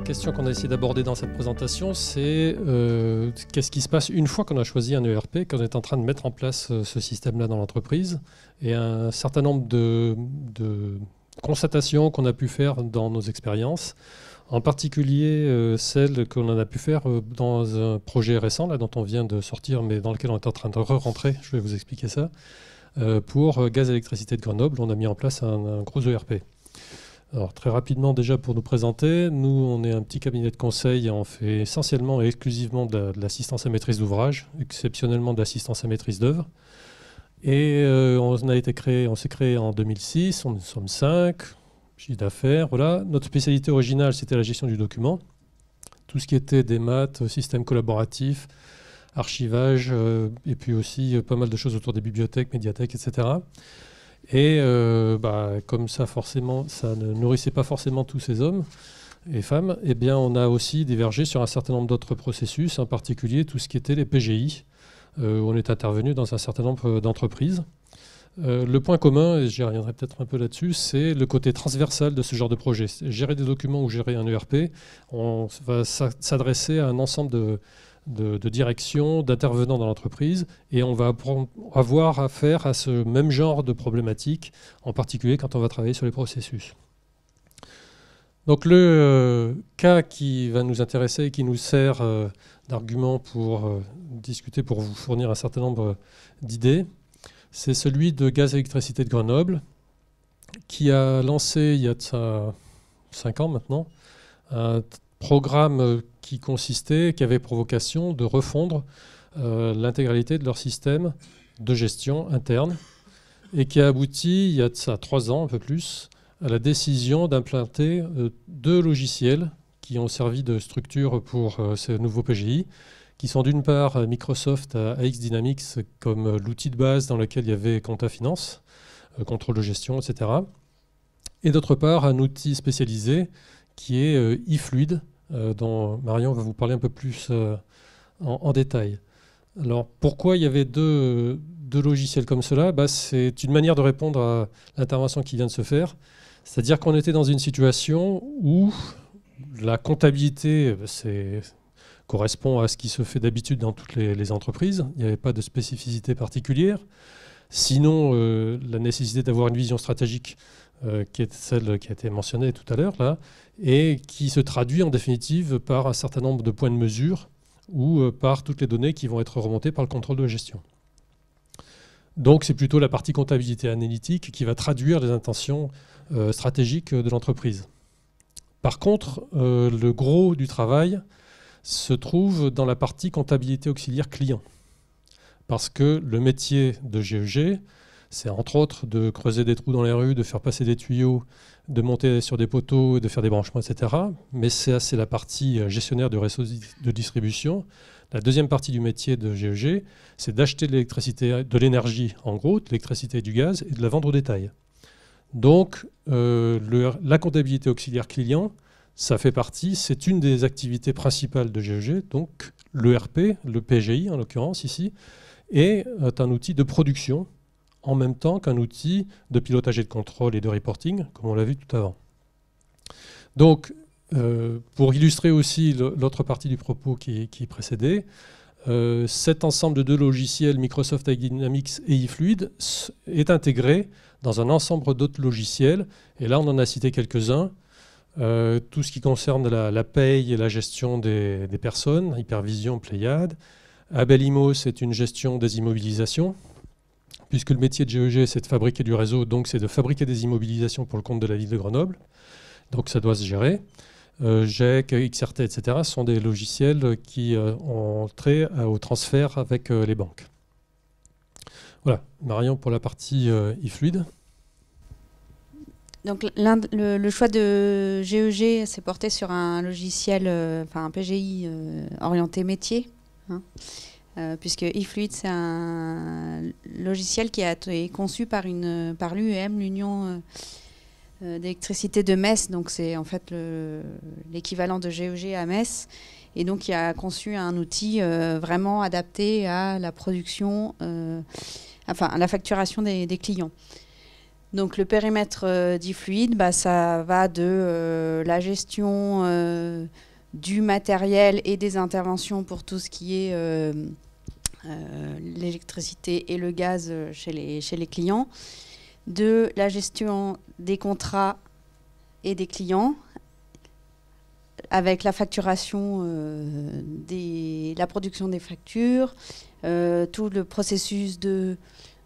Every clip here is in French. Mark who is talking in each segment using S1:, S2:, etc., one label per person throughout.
S1: La question qu'on a essayé d'aborder dans cette présentation, c'est euh, qu'est-ce qui se passe une fois qu'on a choisi un ERP, qu'on est en train de mettre en place euh, ce système-là dans l'entreprise, et un certain nombre de, constatations qu'on a pu faire dans nos expériences, en particulier euh, celles qu'on a pu faire dans un projet récent, là dont on vient de sortir, mais dans lequel on est en train de re-rentrer, je vais vous expliquer ça, pour Gaz Électricité de Grenoble, on a mis en place un gros ERP. Alors très rapidement déjà pour nous présenter, nous on est un petit cabinet de conseil et on fait essentiellement et exclusivement de, l'assistance à maîtrise d'ouvrage, exceptionnellement de l'assistance à maîtrise d'œuvre. Et euh, on a été créé, on s'est créé en 2006, on nous sommes cinq, chiffre d'affaires, voilà. Notre spécialité originale c'était la gestion du document, tout ce qui était des maths, système collaboratif, archivage euh, et puis aussi euh, pas mal de choses autour des bibliothèques, médiathèques, etc. Et euh, bah, comme ça, forcément, ça ne nourrissait pas forcément tous ces hommes et femmes, eh bien, on a aussi divergé sur un certain nombre d'autres processus, en particulier tout ce qui était les PGI, euh, on est intervenu dans un certain nombre euh, d'entreprises. le point commun, et j'y reviendrai peut-être un peu là-dessus, c'est le côté transversal de ce genre de projet. Gérer des documents ou gérer un ERP, on va s'adresser à un ensemble de, de, direction, d'intervenants dans l'entreprise, et on va avoir affaire à ce même genre de problématiques, en particulier quand on va travailler sur les processus. Donc le euh, cas qui va nous intéresser et qui nous sert euh, d'argument pour euh, discuter, pour vous fournir un certain nombre d'idées, c'est celui de Gaz Électricité de Grenoble, qui a lancé il y a 5 ans maintenant un programme qui consistait, qui avait provocation de refondre euh, l'intégralité de leur système de gestion interne et qui a abouti, il y a de ça trois ans, un peu plus, à la décision d'implanter euh, deux logiciels qui ont servi de structure pour ces euh, ce nouveau PGI, qui sont d'une part Microsoft AX Dynamics comme l'outil de base dans lequel il y avait Compta Finance, contrôle de gestion, etc. Et d'autre part, un outil spécialisé qui est eFluid, euh, dont Marion va vous parler un peu plus euh, en, détail. Alors pourquoi il y avait deux, logiciels comme cela bah, C'est une manière de répondre à l'intervention qui vient de se faire. C'est-à-dire qu'on était dans une situation où la comptabilité correspond à ce qui se fait d'habitude dans toutes les, entreprises. Il n'y avait pas de spécificité particulière. Sinon, euh, la nécessité d'avoir une vision stratégique euh, qui est celle qui a été mentionnée tout à l'heure, là, et qui se traduit en définitive par un certain nombre de points de mesure ou euh, par toutes les données qui vont être remontées par le contrôle de gestion. Donc c'est plutôt la partie comptabilité analytique qui va traduire les intentions euh, stratégiques de l'entreprise. Par contre, le gros du travail se trouve dans la partie comptabilité auxiliaire client. Parce que le métier de GEG, e c'est entre autres de creuser des trous dans les rues, de faire passer des tuyaux, de monter sur des poteaux, de faire des branchements, etc. Mais ça, c'est la partie euh, gestionnaire de réseau de distribution. La deuxième partie du métier de GEG, e c'est d'acheter de l'électricité, de l'énergie en gros, de l'électricité et du gaz, et de la vendre au détail. Donc, euh, la comptabilité auxiliaire client, ça fait partie, c'est une des activités principales de GEG. E donc, l'ERP, le PGI en l'occurrence ici, est euh, un outil de production en même temps qu'un outil de pilotage et de contrôle et de reporting, comme on l'a vu tout avant. Donc, euh, pour illustrer aussi l'autre partie du propos qui, précédait, euh, cet ensemble de deux logiciels, Microsoft Dynamics et iFluid, est intégré dans un ensemble d'autres logiciels. Et là, on en a cité quelques-uns. Euh, tout ce qui concerne la, paye et la gestion des, personnes, Hypervision, Pléiade. Imo c'est une gestion des immobilisations puisque le métier de GEG, e c'est de fabriquer du réseau, donc c'est de fabriquer des immobilisations pour le compte de la ville de Grenoble. Donc ça doit se gérer. Euh, GEC, XRT, etc. sont des logiciels qui euh, ont trait au transfert avec euh, les banques. Voilà, Marion pour la partie e-fluide.
S2: Donc le, choix de GEG s'est e porté sur un logiciel, enfin un PGI orienté métier. Hein. Euh, puisque eFluid, c'est un logiciel qui a été conçu par, une, par l'UEM, l'Union euh, euh, d'électricité de Metz, donc c'est en fait l'équivalent de GEG e à Metz, et donc il a conçu un outil vraiment adapté à la production, enfin à la facturation des, clients. Donc le périmètre d'eFluid, bah, ça va de la gestion du matériel et des interventions pour tout ce qui est euh, l'électricité et le gaz euh, chez les, chez les clients, de la gestion des contrats et des clients avec la facturation, euh, des, la production des factures, tout le processus de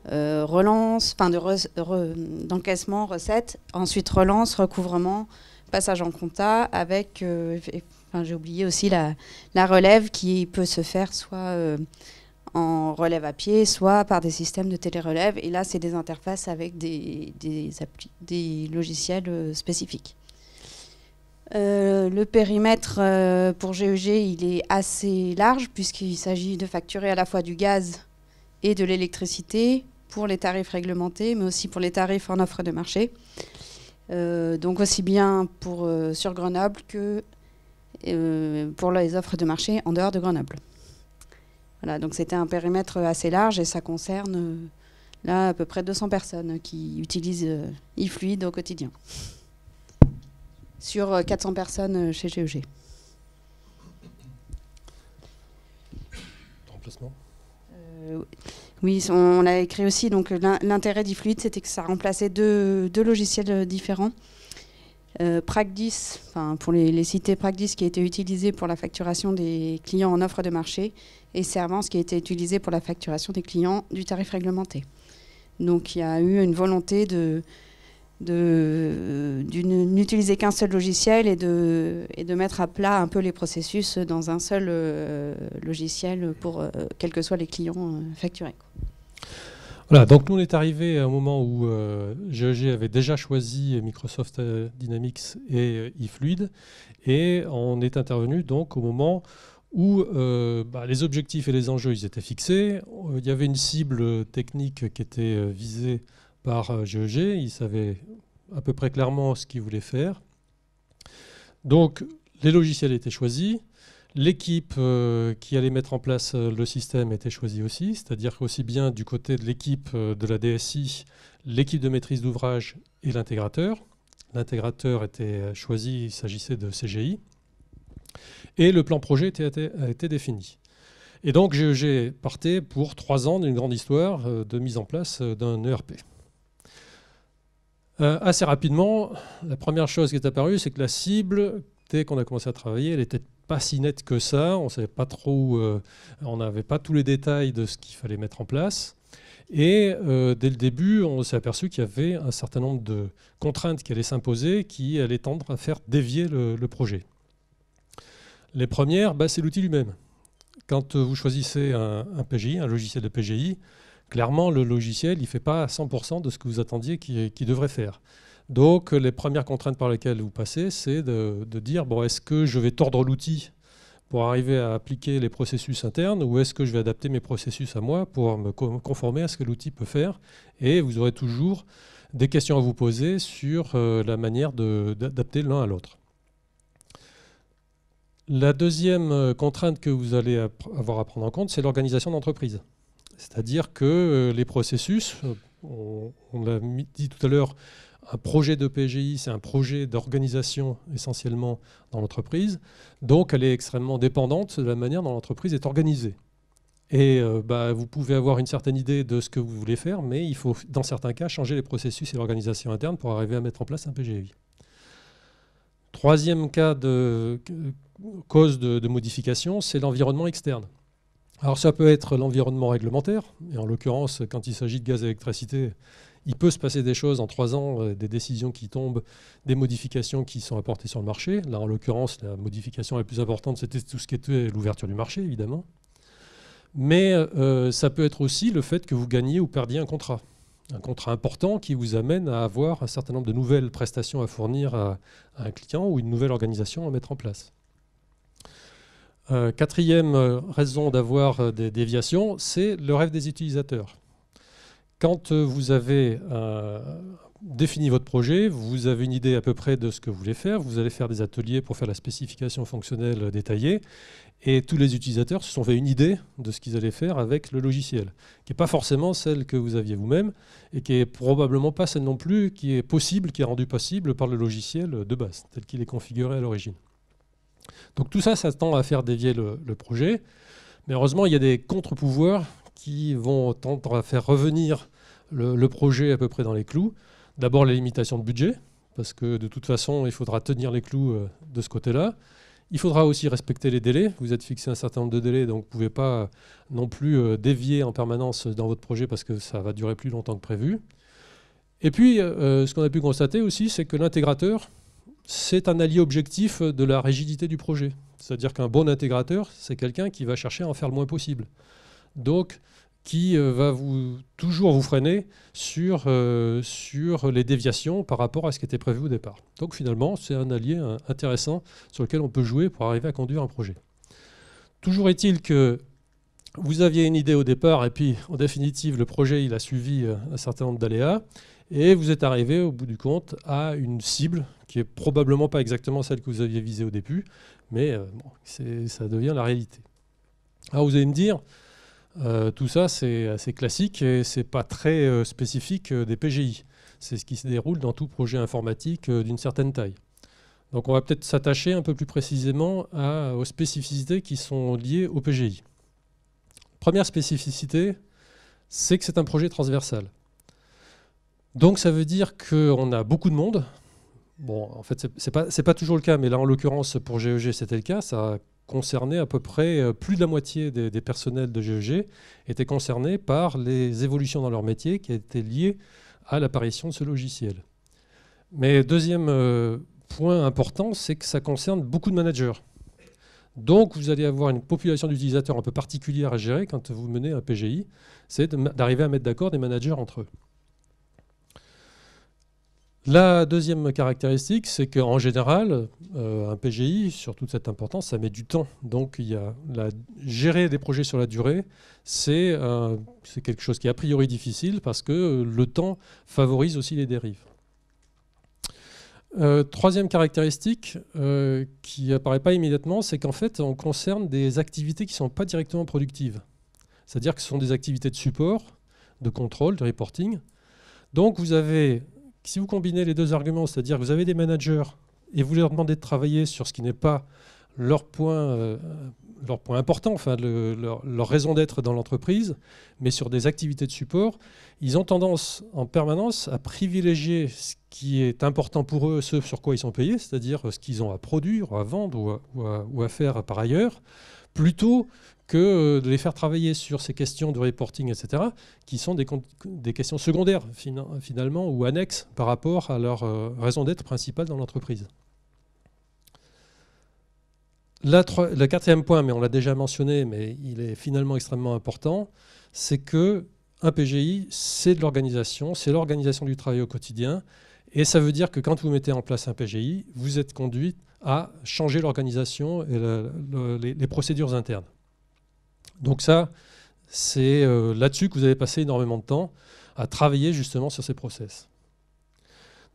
S2: relance, de d'encaissement, recette, ensuite relance, recouvrement, passage en compta, avec, j'ai oublié aussi la, la, relève qui peut se faire soit en relève à pied, soit par des systèmes de télérelève. Et là, c'est des interfaces avec des, logiciels euh, spécifiques. Euh, le périmètre euh, pour GEG, e il est assez large puisqu'il s'agit de facturer à la fois du gaz et de l'électricité pour les tarifs réglementés, mais aussi pour les tarifs en offre de marché. donc aussi bien pour, sur Grenoble que pour les offres de marché en dehors de Grenoble donc c'était un périmètre euh, assez large et ça concerne euh, là à peu près 200 personnes qui utilisent e au quotidien sur 400 personnes chez GEG.
S1: E remplacement
S2: Oui, on l'a écrit aussi. Donc l'intérêt de c'était que ça remplaçait deux logiciels différents euh, enfin pour les, les, cités Pragdis qui a été utilisé pour la facturation des clients en offre de marché et Servance qui a été utilisé pour la facturation des clients du tarif réglementé. Donc il y a eu une volonté de, de, n'utiliser qu'un seul logiciel et de, et de mettre à plat un peu les processus dans un seul euh, logiciel pour euh, quels que soient les clients euh, facturés
S1: nous on est arrivé à un moment où GEG euh, e avait déjà choisi Microsoft euh, Dynamics et euh, eFluid, et on est intervenu donc au moment où bah, les objectifs et les enjeux ils étaient fixés, il y avait une cible technique qui était visée par GEG, e ils savaient à peu près clairement ce qu'ils voulaient faire. Donc les logiciels étaient choisis, L'équipe euh, qui allait mettre en place euh, le système était choisie aussi, c'est-à-dire aussi bien du côté de l'équipe euh, de la DSI, l'équipe de maîtrise d'ouvrage et l'intégrateur. L'intégrateur était choisi, il s'agissait de CGI. Et le plan projet a été défini. Et donc j'ai parté pour trois ans d'une grande histoire de mise en place d'un ERP. assez rapidement, la première chose qui est apparue, c'est que la cible, dès qu'on a commencé à travailler, elle était pas si net que ça. On savait pas trop, euh, on n'avait pas tous les détails de ce qu'il fallait mettre en place. Et euh, dès le début, on s'est aperçu qu'il y avait un certain nombre de contraintes qui allaient s'imposer, qui allaient tendre à faire dévier le, projet. Les premières, bah, c'est l'outil lui-même. Quand vous choisissez un, PGI, un logiciel de PGI, clairement, le logiciel, ne fait pas à 100% de ce que vous attendiez qu'il devrait faire. Donc les premières contraintes par lesquelles vous passez, c'est de, dire, bon, est-ce que je vais tordre l'outil pour arriver à appliquer les processus internes ou est-ce que je vais adapter mes processus à moi pour me conformer à ce que l'outil peut faire Et vous aurez toujours des questions à vous poser sur euh, la manière d'adapter l'un à l'autre. La deuxième euh, contrainte que vous allez avoir à prendre en compte, c'est l'organisation d'entreprise. C'est-à-dire que euh, les processus, on, on l'a dit tout à l'heure, un projet de PGI, c'est un projet d'organisation essentiellement dans l'entreprise. Donc elle est extrêmement dépendante de la manière dont l'entreprise est organisée. Et euh, bah, vous pouvez avoir une certaine idée de ce que vous voulez faire, mais il faut dans certains cas changer les processus et l'organisation interne pour arriver à mettre en place un PGI. Troisième cas de euh, cause de, modification, c'est l'environnement externe. Alors ça peut être l'environnement réglementaire, et en l'occurrence quand il s'agit de gaz et électricité, il peut se passer des choses en trois ans, euh, des décisions qui tombent, des modifications qui sont apportées sur le marché. Là, en l'occurrence, la modification la plus importante, c'était tout ce qui était l'ouverture du marché, évidemment. Mais euh, ça peut être aussi le fait que vous gagnez ou perdiez un contrat. Un contrat important qui vous amène à avoir un certain nombre de nouvelles prestations à fournir à, un client ou une nouvelle organisation à mettre en place. Euh, quatrième raison d'avoir des déviations, c'est le rêve des utilisateurs. Quand euh, vous avez euh, défini votre projet, vous avez une idée à peu près de ce que vous voulez faire, vous allez faire des ateliers pour faire la spécification fonctionnelle euh, détaillée, et tous les utilisateurs se sont fait une idée de ce qu'ils allaient faire avec le logiciel, qui n'est pas forcément celle que vous aviez vous-même, et qui n'est probablement pas celle non plus qui est possible, qui est rendue possible par le logiciel de base, tel qu'il est configuré à l'origine. Donc tout ça, ça tend à faire dévier le projet. Mais heureusement, il y a des contre-pouvoirs qui vont tendre à faire revenir le, le projet à peu près dans les clous. D'abord les limitations de budget, parce que de toute façon, il faudra tenir les clous euh, de ce côté-là. Il faudra aussi respecter les délais. Vous êtes fixé un certain nombre de délais, donc vous ne pouvez pas euh, non plus euh, dévier en permanence dans votre projet parce que ça va durer plus longtemps que prévu. Et puis, ce qu'on a pu constater aussi, c'est que l'intégrateur, c'est un allié objectif de la rigidité du projet. C'est-à-dire qu'un bon intégrateur, c'est quelqu'un qui va chercher à en faire le moins possible donc qui euh, va vous, toujours vous freiner euh, sur, les déviations par rapport à ce qui était prévu au départ. Donc finalement, c'est un allié intéressant sur lequel on peut jouer pour arriver à conduire un projet. Toujours est-il que vous aviez une idée au départ, et puis en définitive, le projet il a suivi euh, un certain nombre d'aléas, et vous êtes arrivé au bout du compte à une cible qui est probablement pas exactement celle que vous aviez visée au début, mais ça devient la réalité. Alors vous allez me dire, euh, tout ça, c'est assez classique et c'est pas très euh, spécifique euh, des PGI. C'est ce qui se déroule dans tout projet informatique d'une certaine taille. Donc on va peut-être s'attacher un peu plus précisément aux spécificités qui sont liées au PGI. Première spécificité, c'est que c'est un projet transversal. Donc ça veut dire qu'on a beaucoup de monde. Bon, en fait, c'est pas, pas toujours le cas, mais là, en l'occurrence, pour GEG, e c'était le cas. Ça concernait à peu près euh, plus de la moitié des, des, personnels de GEG e étaient concernés par les évolutions dans leur métier qui étaient liées à l'apparition de ce logiciel. Mais deuxième euh, point important, c'est que ça concerne beaucoup de managers. Donc vous allez avoir une population d'utilisateurs un peu particulière à gérer quand vous menez un PGI, c'est d'arriver à mettre d'accord des managers entre eux. La deuxième caractéristique, c'est qu'en général, euh, un PGI, sur toute cette importance, ça met du temps. Donc, il y a la, gérer des projets sur la durée, c'est euh, quelque chose qui est a priori difficile parce que le temps favorise aussi les dérives. Euh, troisième caractéristique qui apparaît pas immédiatement, c'est qu'en fait, on concerne des activités qui ne sont pas directement productives. C'est-à-dire que ce sont des activités de support, de contrôle, de reporting. Donc, vous avez si vous combinez les deux arguments, c'est-à-dire que vous avez des managers et vous leur demandez de travailler sur ce qui n'est pas leur point, euh, leur point important, enfin leur, raison d'être dans l'entreprise, mais sur des activités de support, ils ont tendance en permanence à privilégier ce qui est important pour eux, ce sur quoi ils sont payés, c'est-à-dire ce qu'ils ont à produire, à vendre ou à, ou à faire par ailleurs, plutôt que euh, de les faire travailler sur ces questions de reporting, etc., qui sont des, questions secondaires finalement ou annexes par rapport à leur euh, raison d'être principale dans l'entreprise. Le quatrième point, mais on l'a déjà mentionné, mais il est finalement extrêmement important, c'est que un PGI, c'est de l'organisation, c'est l'organisation du travail au quotidien, et ça veut dire que quand vous mettez en place un PGI, vous êtes conduit à changer l'organisation et les procédures internes. Donc ça, c'est euh, là-dessus que vous avez passé énormément de temps à travailler justement sur ces process.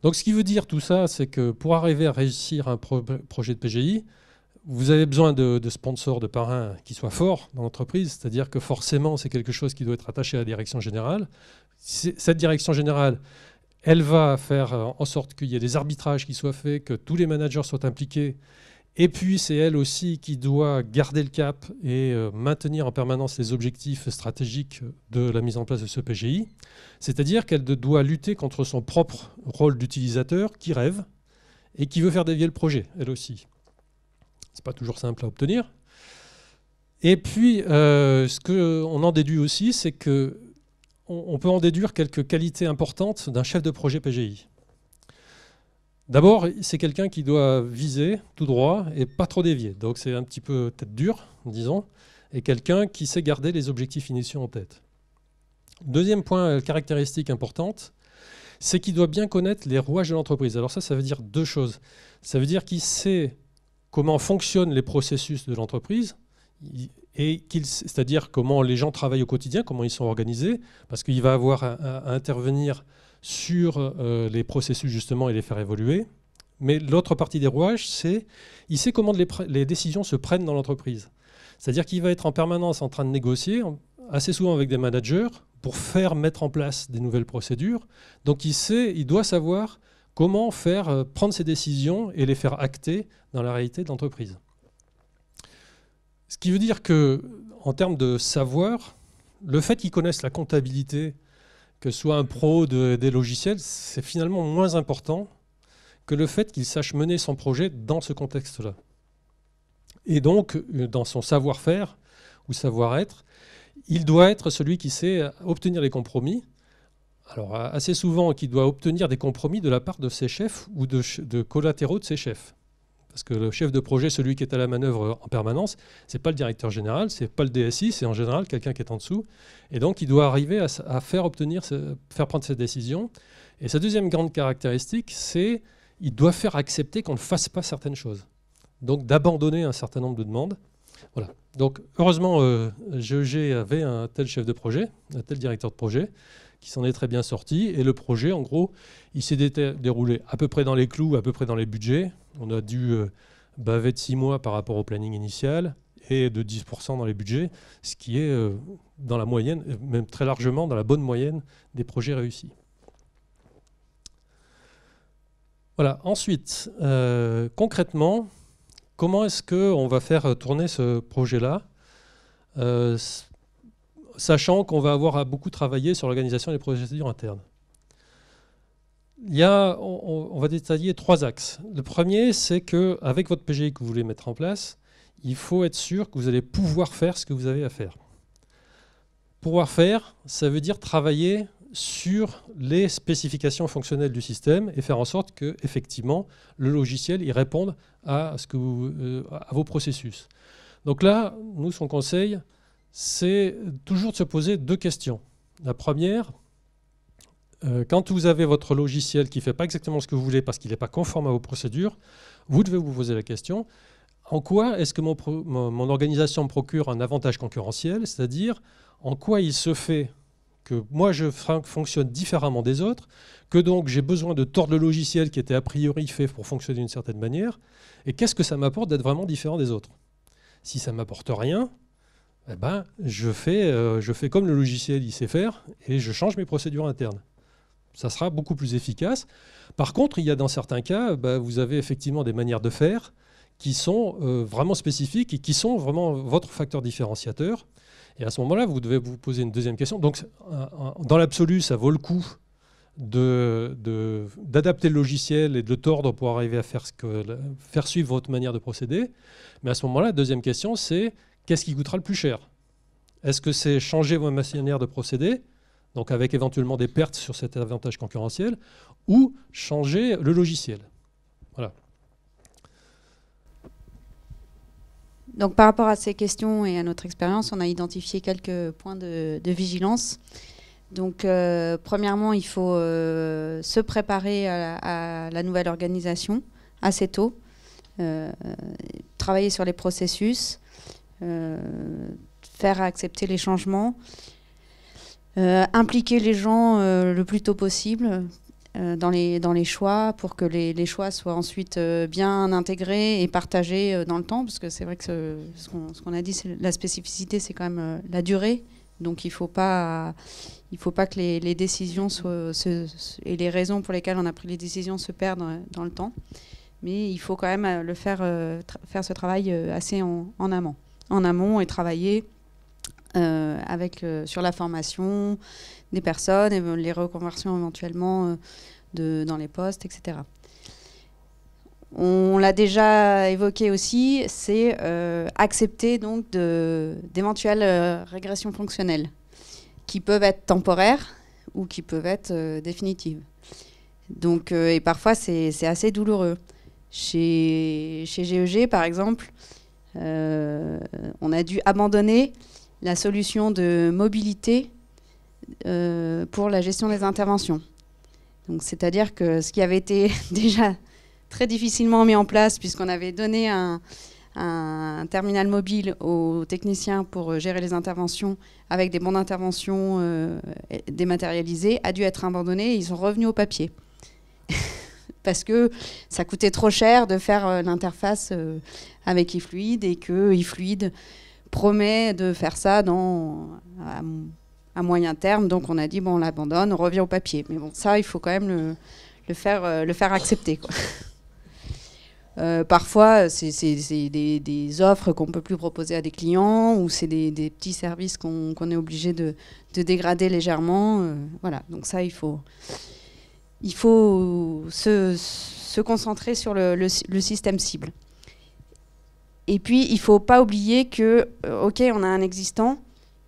S1: Donc ce qui veut dire tout ça, c'est que pour arriver à réussir un projet de PGI, vous avez besoin de, de, sponsors, de parrains qui soient forts dans l'entreprise, c'est-à-dire que forcément c'est quelque chose qui doit être attaché à la direction générale. Cette direction générale, elle va faire euh, en sorte qu'il y ait des arbitrages qui soient faits, que tous les managers soient impliqués et puis c'est elle aussi qui doit garder le cap et euh, maintenir en permanence les objectifs stratégiques de la mise en place de ce PGI. C'est-à-dire qu'elle doit lutter contre son propre rôle d'utilisateur qui rêve et qui veut faire dévier le projet, elle aussi. Ce n'est pas toujours simple à obtenir. Et puis, euh, ce qu'on en déduit aussi, c'est qu'on peut en déduire quelques qualités importantes d'un chef de projet PGI. D'abord, c'est quelqu'un qui doit viser tout droit et pas trop dévier. Donc c'est un petit peu tête dure, disons, et quelqu'un qui sait garder les objectifs initiaux en tête. Deuxième point, euh, caractéristique importante, c'est qu'il doit bien connaître les rouages de l'entreprise. Alors ça, ça veut dire deux choses. Ça veut dire qu'il sait comment fonctionnent les processus de l'entreprise, et c'est-à-dire comment les gens travaillent au quotidien, comment ils sont organisés, parce qu'il va avoir à intervenir sur euh, les processus justement et les faire évoluer. Mais l'autre partie des rouages, c'est il sait comment les, décisions se prennent dans l'entreprise. C'est-à-dire qu'il va être en permanence en train de négocier, assez souvent avec des managers, pour faire mettre en place des nouvelles procédures. Donc il sait, il doit savoir comment faire euh, prendre ses décisions et les faire acter dans la réalité de l'entreprise. Ce qui veut dire que, en termes de savoir, le fait qu'il connaisse la comptabilité, que soit un pro des logiciels, c'est finalement moins important que le fait qu'il sache mener son projet dans ce contexte-là. Et donc, euh, dans son savoir-faire ou savoir-être, il doit être celui qui sait obtenir les compromis. Alors, assez souvent, qui doit obtenir des compromis de la part de ses chefs ou de collatéraux de ses chefs. Parce que le chef de projet, celui qui est à la manœuvre en permanence, ce n'est pas le directeur général, ce n'est pas le DSI, c'est en général quelqu'un qui est en dessous. Et donc, il doit arriver à, faire, obtenir, faire prendre cette décision. Et sa deuxième grande caractéristique, c'est qu'il doit faire accepter qu'on ne fasse pas certaines choses. Donc, d'abandonner un certain nombre de demandes. Voilà. Donc, heureusement, GEG euh, e avait un tel chef de projet, un tel directeur de projet qui s'en est très bien sorti. Et le projet, en gros, il s'est déroulé à peu près dans les clous, à peu près dans les budgets. On a dû euh, baver de 6 mois par rapport au planning initial et de 10% dans les budgets, ce qui est euh, dans la moyenne, euh, même très largement dans la bonne moyenne des projets réussis. Voilà, ensuite, concrètement, comment est-ce qu'on va faire tourner ce projet-là sachant qu'on va avoir à beaucoup travailler sur l'organisation des procédures internes. Il y a, on, va détailler trois axes. Le premier, c'est qu'avec votre PGI que vous voulez mettre en place, il faut être sûr que vous allez pouvoir faire ce que vous avez à faire. Pouvoir faire, ça veut dire travailler sur les spécifications fonctionnelles du système et faire en sorte que effectivement le logiciel y réponde à, ce que euh, à vos processus. Donc là, nous, son conseil, c'est toujours de se poser deux questions. La première, euh, quand vous avez votre logiciel qui ne fait pas exactement ce que vous voulez parce qu'il n'est pas conforme à vos procédures, vous devez vous poser la question, en quoi est-ce que mon, organisation me procure un avantage concurrentiel, c'est-à-dire en quoi il se fait que moi je fonctionne différemment des autres, que donc j'ai besoin de tordre le logiciel qui était a priori fait pour fonctionner d'une certaine manière, et qu'est-ce que ça m'apporte d'être vraiment différent des autres Si ça ne m'apporte rien, eh ben, je, fais, euh, je fais comme le logiciel il sait faire et je change mes procédures internes. Ça sera beaucoup plus efficace. Par contre, il y a dans certains cas, bah, vous avez effectivement des manières de faire qui sont euh, vraiment spécifiques et qui sont vraiment votre facteur différenciateur. Et à ce moment-là, vous devez vous poser une deuxième question. Donc, dans l'absolu, ça vaut le coup d'adapter de, le logiciel et de le tordre pour arriver à faire, ce que, faire suivre votre manière de procéder. Mais à ce moment-là, la deuxième question, c'est Qu'est-ce qui coûtera le plus cher Est-ce que c'est changer vos manières de procéder, donc avec éventuellement des pertes sur cet avantage concurrentiel, ou changer le logiciel Voilà.
S2: Donc par rapport à ces questions et à notre expérience, on a identifié quelques points de, vigilance. Donc euh, premièrement, il faut euh, se préparer à, la nouvelle organisation assez tôt, euh, travailler sur les processus, euh, faire accepter les changements, euh, impliquer les gens euh, le plus tôt possible dans, les, dans les choix pour que les, les choix soient ensuite bien intégrés et partagés dans le temps, parce que c'est vrai que ce, ce qu'on a dit, la spécificité, c'est quand même la durée. Donc il ne faut, pas, il faut pas que les, les décisions soient, et les raisons pour lesquelles on a pris les décisions se perdent dans le temps. Mais il faut quand même le faire, faire ce travail assez en amont en amont et travailler euh, avec, sur la formation des personnes, et les reconversions éventuellement euh, dans les postes, etc. On l'a déjà évoqué aussi, c'est euh, accepter donc d'éventuelles régressions fonctionnelles qui peuvent être temporaires ou qui peuvent être définitives. Donc, et parfois c'est assez douloureux. Chez, chez, GEG, e par exemple, euh, on a dû abandonner la solution de mobilité euh, pour la gestion des interventions. Donc, c'est-à-dire que ce qui avait été déjà très difficilement mis en place, puisqu'on avait donné un, terminal mobile aux techniciens pour gérer les interventions avec des bons d'intervention euh, dématérialisés, a dû être abandonné. Et ils sont revenus au papier. parce que ça coûtait trop cher de faire euh, l'interface euh, avec iFluid et que iFluid promet de faire ça dans, à, moyen terme. Donc on a dit, bon, on l'abandonne, on revient au papier. Mais bon, ça, il faut quand même le, faire, euh, le faire accepter. parfois, c'est des, offres qu'on ne peut plus proposer à des clients ou c'est des, petits services qu'on est obligé de, dégrader légèrement. voilà, donc ça, il faut, il faut se, concentrer sur le, système cible. Et puis, il ne faut pas oublier que, euh, OK, on a un existant,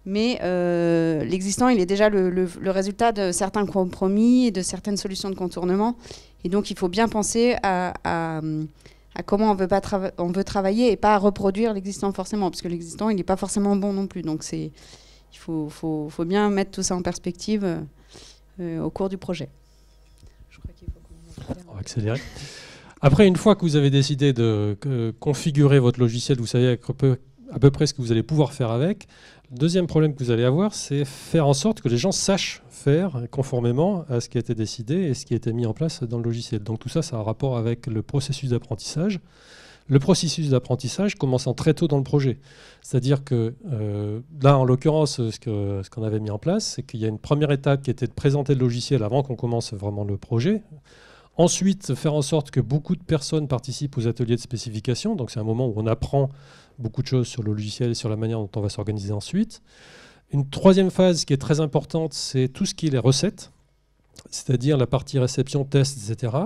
S2: mais euh, l'existant, il est déjà le, résultat de certains compromis et de certaines solutions de contournement. Et donc, il faut bien penser à, comment on veut, pas on veut travailler et pas à reproduire l'existant forcément, parce que l'existant, il n'est pas forcément bon non plus. Donc, il faut, bien mettre tout ça en perspective euh, au cours du projet.
S1: On accélérer. Après, une fois que vous avez décidé de configurer votre logiciel, vous savez à peu près ce que vous allez pouvoir faire avec. Le deuxième problème que vous allez avoir, c'est faire en sorte que les gens sachent faire conformément à ce qui a été décidé et ce qui a été mis en place dans le logiciel. Donc tout ça, ça a un rapport avec le processus d'apprentissage. Le processus d'apprentissage commençant très tôt dans le projet. C'est-à-dire que euh, là, en l'occurrence, ce qu'on avait mis en place, c'est qu'il y a une première étape qui était de présenter le logiciel avant qu'on commence vraiment le projet. Ensuite, faire en sorte que beaucoup de personnes participent aux ateliers de spécification. Donc c'est un moment où on apprend beaucoup de choses sur le logiciel et sur la manière dont on va s'organiser ensuite. Une troisième phase qui est très importante, c'est tout ce qui est les recettes, c'est-à-dire la partie réception, test, etc.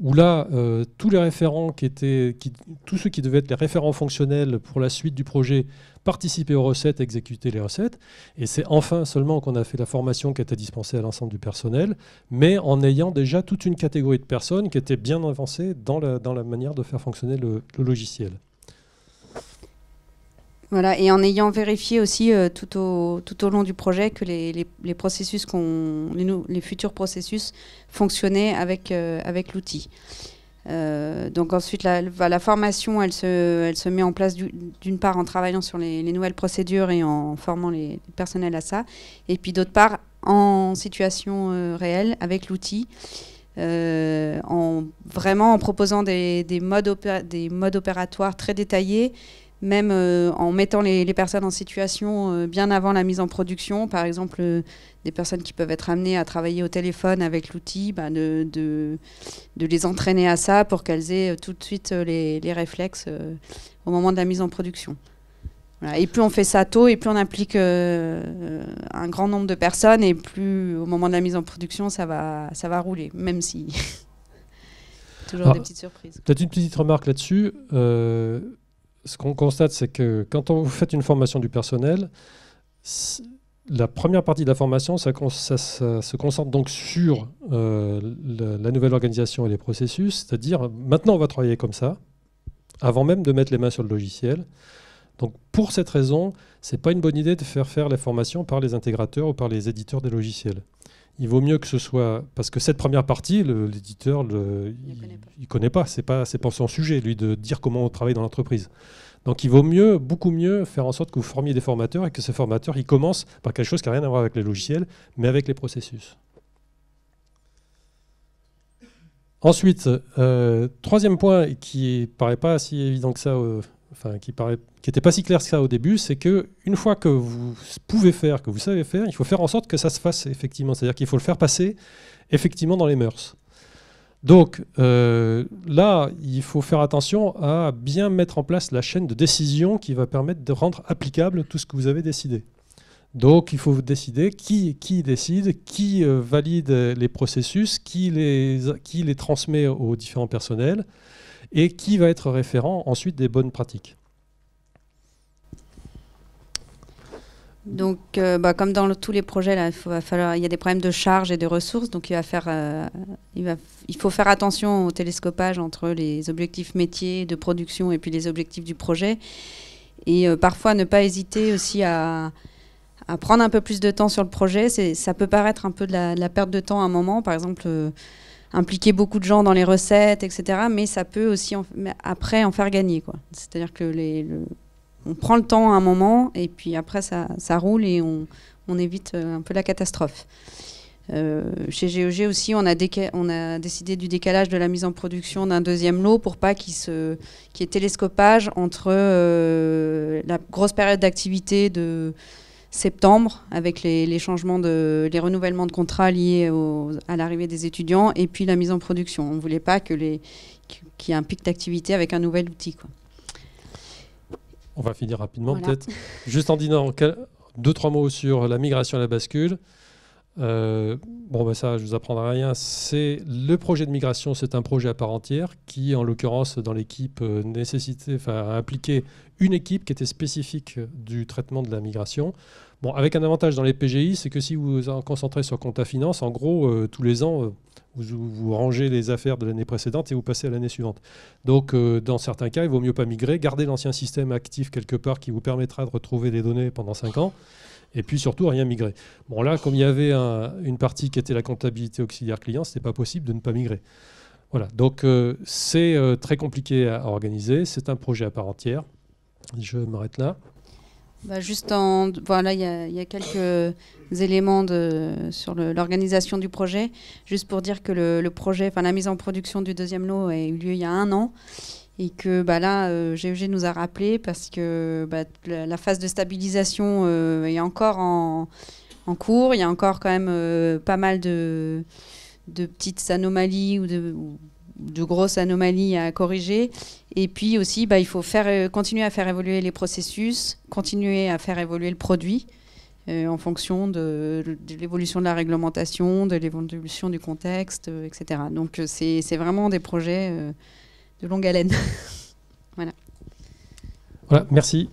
S1: Où là, euh, tous les référents qui étaient, tous ceux qui devaient être les référents fonctionnels pour la suite du projet participer aux recettes, exécuter les recettes. Et c'est enfin seulement qu'on a fait la formation qui était dispensée à l'ensemble du personnel, mais en ayant déjà toute une catégorie de personnes qui étaient bien avancées dans la, manière de faire fonctionner le, logiciel.
S2: Voilà, et en ayant vérifié aussi euh, tout, au, tout au long du projet que les, processus qu'on, les, futurs processus fonctionnaient avec, euh, avec l'outil. Euh, donc ensuite, bah, la, formation, elle se, elle se, met en place d'une part en travaillant sur les, nouvelles procédures et en formant les, personnels à ça, et puis d'autre part en situation euh, réelle avec l'outil, euh, en, vraiment en proposant des, modes des, modes opératoires très détaillés même euh, en mettant les, personnes en situation euh, bien avant la mise en production, par exemple euh, des personnes qui peuvent être amenées à travailler au téléphone avec l'outil, bah, de, de, les entraîner à ça pour qu'elles aient tout de suite les, réflexes au moment de la mise en production. Et plus on fait ça tôt, et plus on implique un grand nombre de personnes, et plus au moment de la mise en production, ça va, ça va rouler, même si... Toujours des petites
S1: surprises. Peut-être une petite remarque là-dessus ce qu'on constate, c'est que quand on, vous faites une formation du personnel, la première partie de la formation, ça, se concentre donc sur euh, la, nouvelle organisation et les processus, c'est-à-dire maintenant on va travailler comme ça, avant même de mettre les mains sur le logiciel. Donc pour cette raison, n'est pas une bonne idée de faire faire la formations par les intégrateurs ou par les éditeurs des logiciels il vaut mieux que ce soit parce que cette première partie, l'éditeur, il, il, connaît pas, c'est pas, c'est pas son sujet lui de dire comment on travaille dans l'entreprise. Donc il vaut mieux, beaucoup mieux, faire en sorte que vous formiez des formateurs et que ces formateurs, ils commencent par quelque chose qui n'a rien à voir avec les logiciels, mais avec les processus. Ensuite, euh, troisième point qui paraît pas si évident que ça euh, qui n'était pas si clair que ça au début, c'est que une fois que vous pouvez faire, que vous savez faire, il faut faire en sorte que ça se fasse effectivement. C'est-à-dire qu'il faut le faire passer effectivement dans les mœurs. Donc euh, là, il faut faire attention à bien mettre en place la chaîne de décision qui va permettre de rendre applicable tout ce que vous avez décidé. Donc il faut décider qui, décide, qui euh, valide les processus, qui les transmet aux différents personnels, et qui va être référent ensuite des bonnes pratiques.
S2: Donc, euh, bah, comme dans tous les projets, là, il, falloir, il y a des problèmes de charge et de ressources. Donc, il, va faire, euh, il, il faut faire attention au télescopage entre les objectifs métiers de production et puis les objectifs du projet. Et euh, parfois, ne pas hésiter aussi à, prendre un peu plus de temps sur le projet. Ça peut paraître un peu de la, de la, perte de temps à un moment. Par exemple, impliquer beaucoup de gens dans les recettes, etc. Mais ça peut aussi après en faire gagner, C'est-à-dire que les, on prend le temps à un moment et puis après ça, roule et on, évite euh, un peu la catastrophe. Euh, chez GEG aussi, on a, on a, décidé du décalage de la mise en production d'un deuxième lot pour pas qu'il y ait télescopage entre euh, la grosse période d'activité de septembre avec les, changements de les renouvellements de contrats liés à l'arrivée des étudiants et puis la mise en production. On ne voulait pas que les qu'il y ait un pic d'activité avec un nouvel outil. Quoi.
S1: On va finir rapidement peut-être. Juste en disant deux trois mots sur la migration à la bascule. Euh, bon, bah ça, je vous apprendrai rien. C'est le projet de migration, c'est un projet à part entière qui, en l'occurrence, dans l'équipe, euh, a nécessitait, enfin, une équipe qui était spécifique du traitement de la migration. Bon, avec un avantage dans les PGI, c'est que si vous vous concentrez sur compta finance, en gros, euh, tous les ans, vous, rangez les affaires de l'année précédente et vous passez à l'année suivante. Donc, dans certains cas, il vaut mieux pas migrer, garder l'ancien système actif quelque part qui vous permettra de retrouver des données pendant 5 ans. Et puis surtout, rien migrer. Bon, là, comme il y avait une partie qui était la comptabilité auxiliaire client, ce n'était pas possible de ne pas migrer. Voilà, donc euh, c'est euh, très compliqué à organiser, c'est un projet à part entière. Je m'arrête là.
S2: Bah juste en, voilà, il y, a quelques éléments de, sur l'organisation du projet. Juste pour dire que le, le projet, enfin la mise en production du deuxième lot a eu lieu il y a un an et que bah, là, GEG euh, e nous a rappelé parce que bah, la, phase de stabilisation euh, est encore en, cours. Il y a encore quand même euh, pas mal de, de, petites anomalies ou de, grosses anomalies à corriger. Et puis aussi, bah, il faut faire, continuer à faire évoluer les processus, continuer à faire évoluer le produit. en fonction de, de l'évolution de la réglementation, de l'évolution du contexte, etc. Donc c'est vraiment des projets de longue haleine. voilà.
S1: Voilà, merci.